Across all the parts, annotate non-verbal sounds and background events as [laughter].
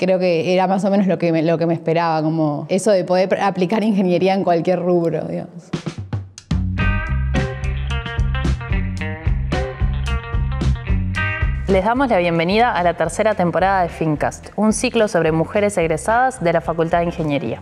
creo que era más o menos lo que me, lo que me esperaba, como eso de poder aplicar ingeniería en cualquier rubro, digamos. Les damos la bienvenida a la tercera temporada de Fincast, un ciclo sobre mujeres egresadas de la Facultad de Ingeniería.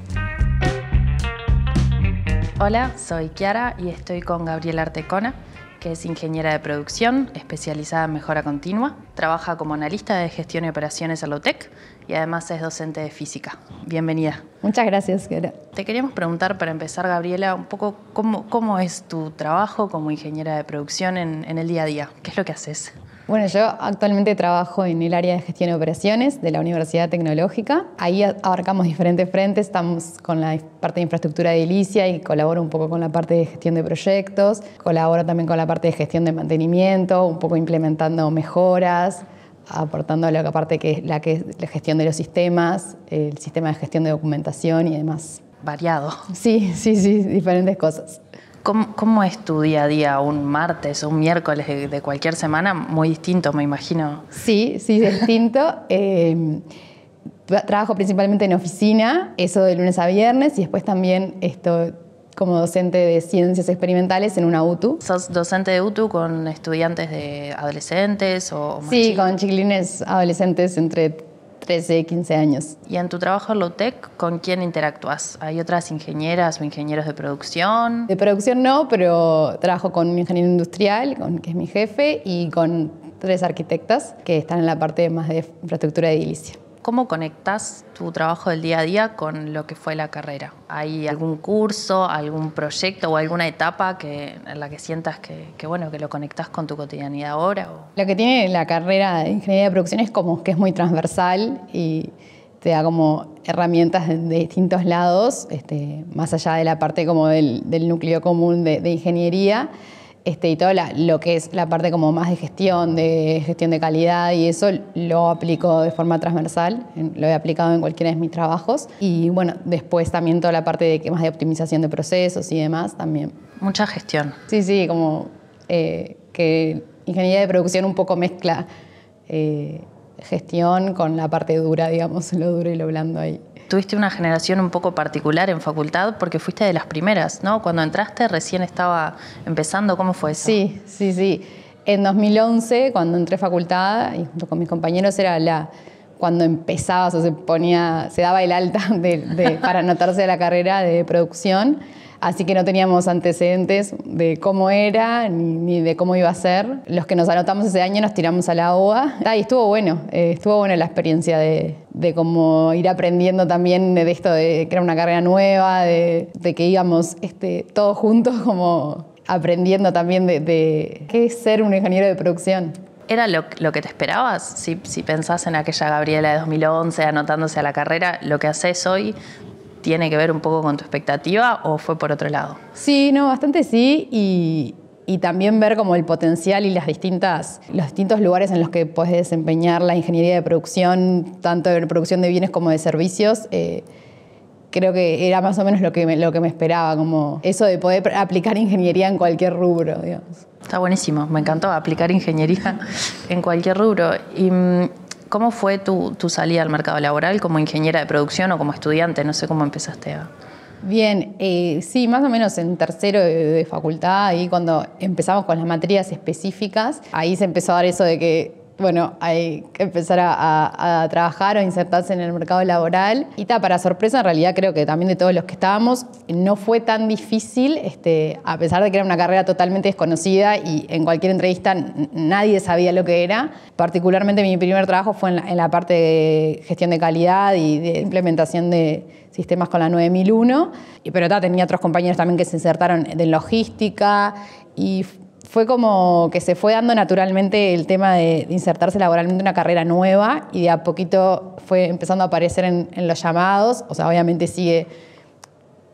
Hola, soy Kiara y estoy con Gabriela Artecona, que es ingeniera de producción, especializada en mejora continua. Trabaja como analista de gestión y operaciones en UTEC y además es docente de física. Bienvenida. Muchas gracias, Gera. Te queríamos preguntar para empezar, Gabriela, un poco cómo, cómo es tu trabajo como ingeniera de producción en, en el día a día. ¿Qué es lo que haces? Bueno, yo actualmente trabajo en el área de gestión de operaciones de la Universidad Tecnológica. Ahí abarcamos diferentes frentes, estamos con la parte de infraestructura de edilicia y colaboro un poco con la parte de gestión de proyectos, colaboro también con la parte de gestión de mantenimiento, un poco implementando mejoras, aportando a la parte que es la, que es la gestión de los sistemas, el sistema de gestión de documentación y demás. Variado. Sí, sí, sí, diferentes cosas. ¿Cómo, estudia día a día un martes o un miércoles de, cualquier semana? Muy distinto, me imagino. Sí, sí, distinto. [laughs] Em, trabajo principalmente en oficina, eso de lunes a viernes, y después también esto como docente de ciencias experimentales en una UTU. ¿Sos docente de UTU con estudiantes de adolescentes o Sí, con chiquilines adolescentes entre 13, 15 años. ¿Y en tu trabajo en tech con quién interactúas? ¿Hay otras ingenieras o ingenieros de producción? De producción no, pero trabajo con un ingeniero industrial, con, que es mi jefe, y con tres arquitectas que están en la parte más de infraestructura edilicia. ¿Cómo conectas tu trabajo del día a día con lo que fue la carrera? ¿Hay algún curso, algún proyecto o alguna etapa que, en la que sientas que, bueno, que lo conectas con tu cotidianidad ahora? Lo que tiene la carrera de ingeniería de producción es como que es muy transversal y te da como herramientas de, distintos lados, este, más allá de la parte como del, núcleo común de ingeniería. Este, y todo lo que es la parte como más de gestión, de gestión de calidad y eso lo aplico de forma transversal, lo he aplicado en cualquiera de mis trabajos y bueno, después también toda la parte de que más de optimización de procesos y demás también. Mucha gestión. Sí, sí, como eh, que ingeniería de producción un poco mezcla eh, gestión con la parte dura, digamos, [laughs] lo duro y lo blando ahí tuviste una generación un poco particular en facultad porque fuiste de las primeras, ¿no? Cuando entraste recién estaba empezando, ¿cómo fue eso? Sí, sí, sí. En 2011, cuando entré a facultad, y junto con mis compañeros, era la cuando empezaba, o se ponía, se daba el alta para anotarse a la carrera de producción. Así que no teníamos antecedentes de cómo era ni, de cómo iba a ser. Los que nos anotamos ese año nos tiramos a la OA. Ah, y estuvo bueno, eh, estuvo buena la experiencia de, cómo ir aprendiendo también de esto de crear una carrera nueva, de, que íbamos este, todos juntos como aprendiendo también de, qué es ser un ingeniero de producción. ¿Era lo, que te esperabas? Si, si pensás en aquella Gabriela de 2011 anotándose a la carrera, lo que haces hoy tiene que ver un poco con tu expectativa o fue por otro lado? Sí, no, bastante sí y, y también ver como el potencial y las distintas, los distintos lugares en los que puedes desempeñar la ingeniería de producción, tanto de producción de bienes como de servicios. Eh, creo que era más o menos lo que, me, lo que me esperaba, como eso de poder aplicar ingeniería en cualquier rubro, digamos. Está buenísimo, me encantó aplicar ingeniería [laughs] en cualquier rubro. Y mm, ¿Cómo fue tu, salida al mercado laboral como ingeniera de producción o como estudiante? No sé cómo empezaste a... Bien, eh, sí, más o menos en tercero de, de facultad, ahí cuando empezamos con las materias específicas, ahí se empezó a dar eso de que bueno, hay que empezar a, trabajar o insertarse en el mercado laboral. Y está para sorpresa, en realidad creo que también de todos los que estábamos, no fue tan difícil, este, a pesar de que era una carrera totalmente desconocida y en cualquier entrevista nadie sabía lo que era. Particularmente mi primer trabajo fue en la, parte de gestión de calidad y de implementación de sistemas con la 9001. pero ta, tenía otros compañeros también que se insertaron en logística y fue como que se fue dando naturalmente el tema de insertarse laboralmente en una carrera nueva y de a poquito fue empezando a aparecer en, los llamados. O sea, obviamente sigue,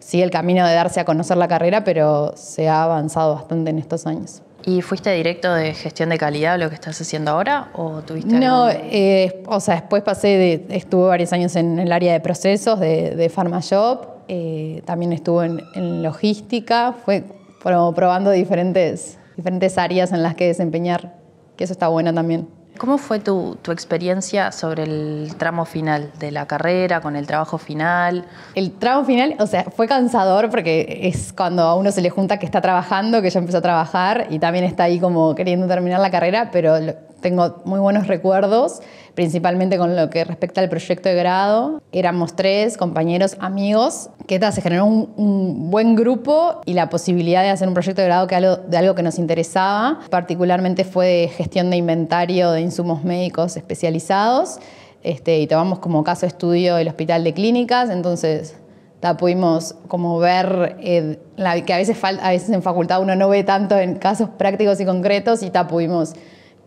sigue el camino de darse a conocer la carrera, pero se ha avanzado bastante en estos años. ¿Y fuiste directo de gestión de calidad lo que estás haciendo ahora o tuviste No, eh, o sea, después pasé estuve varios años en el área de procesos de, de PharmaShop, eh, también estuve en logística, fue probando diferentes diferentes áreas en las que desempeñar, que eso está bueno también. ¿Cómo fue tu, experiencia sobre el tramo final de la carrera, con el trabajo final? El tramo final, o sea, fue cansador porque es cuando a uno se le junta que está trabajando, que ya empezó a trabajar y también está ahí como queriendo terminar la carrera, pero tengo muy buenos recuerdos, principalmente con lo que respecta al proyecto de grado. Éramos tres compañeros, amigos, que se generó un, buen grupo y la posibilidad de hacer un proyecto de grado que de algo que nos interesaba, particularmente fue de gestión de inventario de insumos médicos especializados. Este, y tomamos como caso estudio el hospital de clínicas, entonces la pudimos como ver, eh, la, que a veces, a veces en facultad uno no ve tanto en casos prácticos y concretos, y ta, pudimos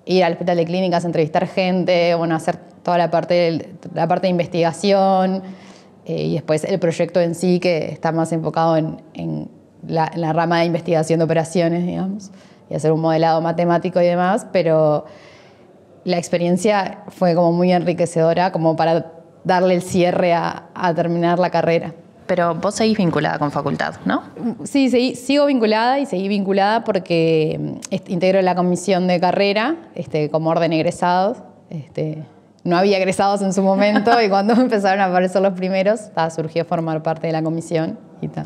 ir al hospital de clínicas, entrevistar gente, bueno, hacer toda la parte, de, la parte de investigación eh, y después el proyecto en sí que está más enfocado en, la, rama de investigación de operaciones, digamos, y hacer un modelado matemático y demás, pero la experiencia fue como muy enriquecedora como para darle el cierre a terminar la carrera pero vos seguís vinculada con facultad, ¿no? Sí, seguí, sigo vinculada y seguí vinculada porque mm, integro la comisión de carrera este, como orden egresados. Este, no había egresados en su momento y cuando [laughs] empezaron a aparecer los primeros, surgió formar parte de la comisión.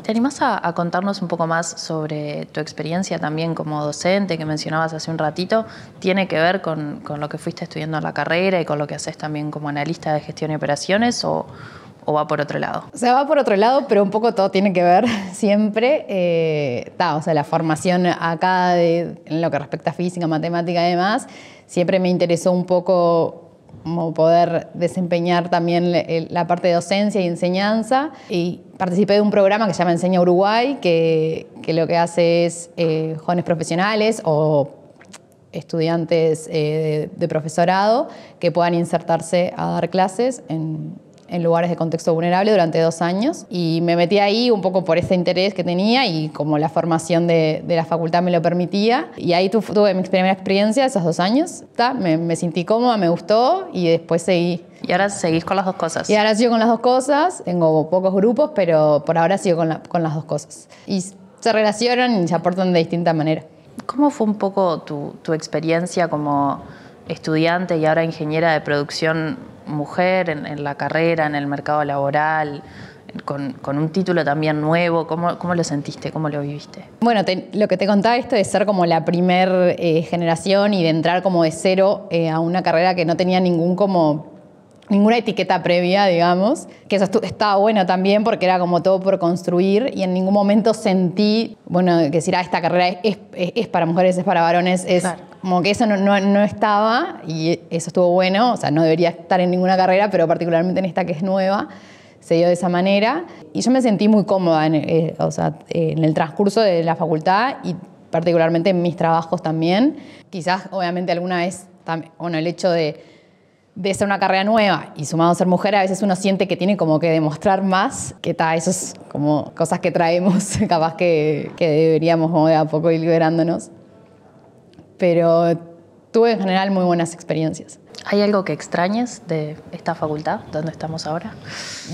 ¿Te animás a, contarnos un poco más sobre tu experiencia también como docente que mencionabas hace un ratito? ¿Tiene que ver con, con lo que fuiste estudiando en la carrera y con lo que haces también como analista de gestión y operaciones o, va por otro lado? O sea, va por otro lado, pero un poco todo tiene que ver [laughs] siempre. Eh, o sea, la formación acá en lo que respecta a física, matemática y demás, siempre me interesó un poco como poder desempeñar también la parte de docencia y enseñanza. Y participé de un programa que se llama Enseña Uruguay, que, que lo que hace es eh, jóvenes profesionales o estudiantes eh, de profesorado que puedan insertarse a dar clases en, en lugares de contexto vulnerable durante dos años y me metí ahí un poco por ese interés que tenía y como la formación de, la facultad me lo permitía. Y ahí tuve mi primera experiencia, esos dos años, me, sentí cómoda, me gustó y después seguí y ahora seguís con las dos cosas. Y ahora sigo con las dos cosas. Tengo pocos grupos, pero por ahora sigo con, las dos cosas. Y se relacionan y se aportan de distinta manera. ¿Cómo fue un poco tu, tu experiencia como estudiante y ahora ingeniera de producción mujer en, la carrera, en el mercado laboral, con, un título también nuevo? ¿Cómo, lo sentiste? ¿Cómo lo viviste? Bueno, lo que te contaba esto de ser como la primer eh, generación y de entrar como de cero eh, a una carrera que no tenía ningún como ninguna etiqueta previa, digamos, que eso estaba bueno también porque era como todo por construir y en ningún momento sentí, bueno, que decir, ah, esta carrera es, para mujeres, es para varones, es como que eso no, estaba y eso estuvo bueno, o sea, no debería estar en ninguna carrera, pero particularmente en esta que es nueva, se dio de esa manera. Y yo me sentí muy cómoda en, eh, o sea, eh, en el transcurso de la facultad y particularmente en mis trabajos también. Quizás, obviamente, alguna vez, bueno, el hecho de, ser una carrera nueva y sumado a ser mujer, a veces uno siente que tiene como que demostrar más, que está, eso es como cosas que traemos, [laughs] capaz que, que deberíamos como de a poco ir liberándonos pero tuve en general muy buenas experiencias. ¿Hay algo que extrañes de esta facultad, donde estamos ahora?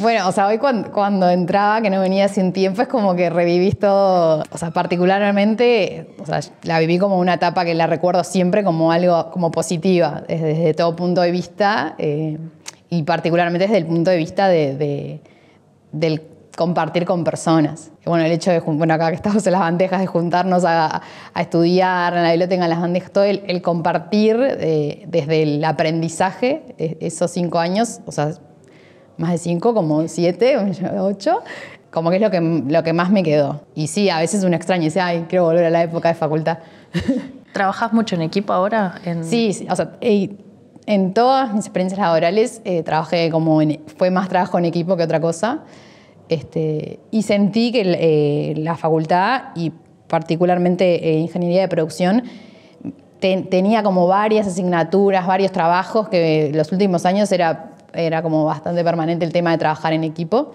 Bueno, o sea, hoy cuando, entraba, que no venía sin tiempo, es como que reviví todo, o sea, particularmente, o sea, la viví como una etapa que la recuerdo siempre como algo como positiva, desde, todo punto de vista, eh, y particularmente desde el punto de vista de, de del compartir con personas. Bueno, el hecho de, bueno, acá que estamos en las bandejas, de juntarnos a, estudiar, en la biblioteca, en las bandejas, todo el, compartir desde el aprendizaje, esos cinco años, o sea, más de cinco, como siete, [laughs] ocho, como que es lo que, lo que más me quedó. Y sí, a veces uno extraña y dice, ay, quiero volver a la época de facultad. [laughs] ¿Trabajas mucho en equipo ahora? Sí, o sea, en todas mis experiencias laborales eh, trabajé como fue más trabajo en equipo que otra cosa. Este, y sentí que eh, la facultad y particularmente eh, ingeniería de producción tenía como varias asignaturas, varios trabajos que los últimos años era, era como bastante permanente el tema de trabajar en equipo.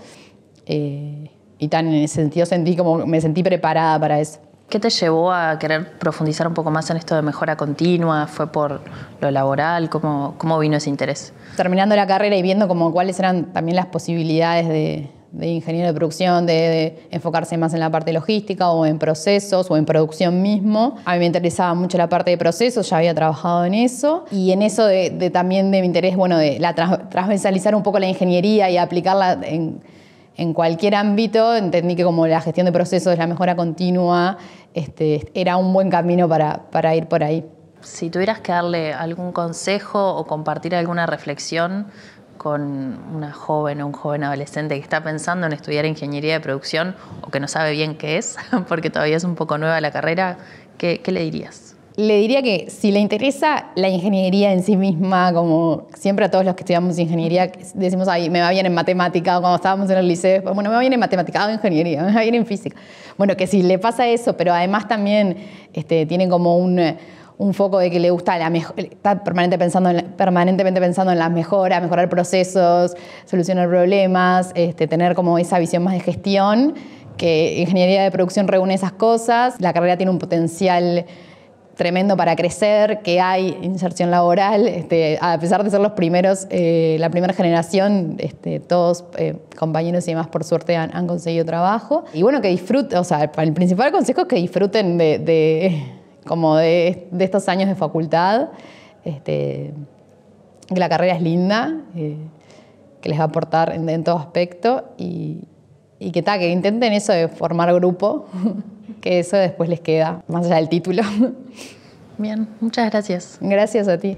Eh, y tan en ese sentido sentí como me sentí preparada para eso. ¿Qué te llevó a querer profundizar un poco más en esto de mejora continua? ¿Fue por lo laboral? ¿Cómo, cómo vino ese interés? Terminando la carrera y viendo como cuáles eran también las posibilidades de, de ingeniero de producción, de, enfocarse más en la parte logística o en procesos o en producción mismo. A mí me interesaba mucho la parte de procesos, ya había trabajado en eso. Y en eso de, también de mi interés, bueno, de la transversalizar un poco la ingeniería y aplicarla en, cualquier ámbito, entendí que como la gestión de procesos, la mejora continua, este, era un buen camino para, para ir por ahí. Si tuvieras que darle algún consejo o compartir alguna reflexión con una joven o un joven adolescente que está pensando en estudiar ingeniería de producción o que no sabe bien qué es, [laughs] porque todavía es un poco nueva la carrera, ¿qué, le dirías? Le diría que si le interesa la ingeniería en sí misma, como siempre a todos los que estudiamos ingeniería, decimos, ay, me va bien en matemática, o cuando estábamos en el liceo, pues, bueno, me va bien en matemática, o en ingeniería, [laughs] me va bien en física. Bueno, que si le pasa eso, pero además también este, tiene como un un foco de que le gusta la está permanente pensando permanentemente pensando en las mejoras, mejorar procesos, solucionar problemas, este, tener como esa visión más de gestión, que ingeniería de producción reúne esas cosas, la carrera tiene un potencial tremendo para crecer, que hay inserción laboral, este, a pesar de ser los primeros, eh, la primera generación, este, todos eh, compañeros y demás por suerte han, conseguido trabajo. Y bueno, que disfruten, o sea, el principal consejo es que disfruten de como de, de estos años de facultad, este, que la carrera es linda, eh, que les va a aportar en, todo aspecto y, y que, que intenten eso de formar grupo, [laughs] que eso después les queda, más allá del título. [laughs] Bien, muchas gracias. Gracias a ti.